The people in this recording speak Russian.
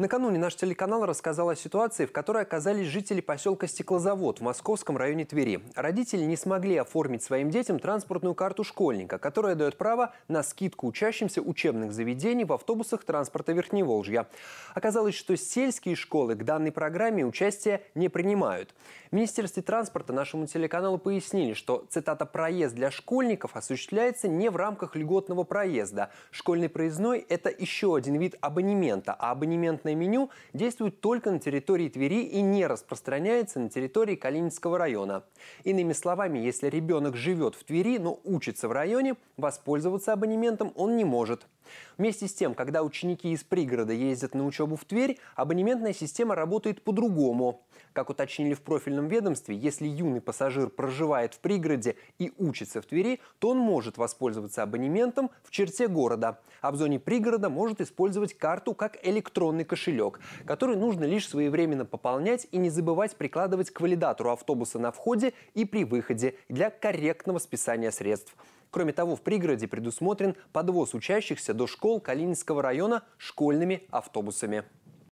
Накануне наш телеканал рассказал о ситуации, в которой оказались жители поселка Стеклозавод в московском районе Твери. Родители не смогли оформить своим детям транспортную карту школьника, которая дает право на скидку учащимся учебных заведений в автобусах транспорта Верхневолжья. Оказалось, что сельские школы к данной программе участия не принимают. В Министерстве транспорта нашему телеканалу пояснили, что, цитата, «проезд для школьников осуществляется не в рамках льготного проезда. Школьный проездной – это еще один вид абонемента, а абонементный красное меню действует только на территории Твери и не распространяется на территории Калининского района. Иными словами, если ребенок живет в Твери, но учится в районе, воспользоваться абонементом он не может. Вместе с тем, когда ученики из пригорода ездят на учебу в Тверь, абонементная система работает по-другому. Как уточнили в профильном ведомстве, если юный пассажир проживает в пригороде и учится в Твери, то он может воспользоваться абонементом в черте города, а в зоне пригорода может использовать карту как электронный кошелек кошелек, который нужно лишь своевременно пополнять и не забывать прикладывать к валидатору автобуса на входе и при выходе для корректного списания средств. Кроме того, в пригороде предусмотрен подвоз учащихся до школ Калининского района школьными автобусами.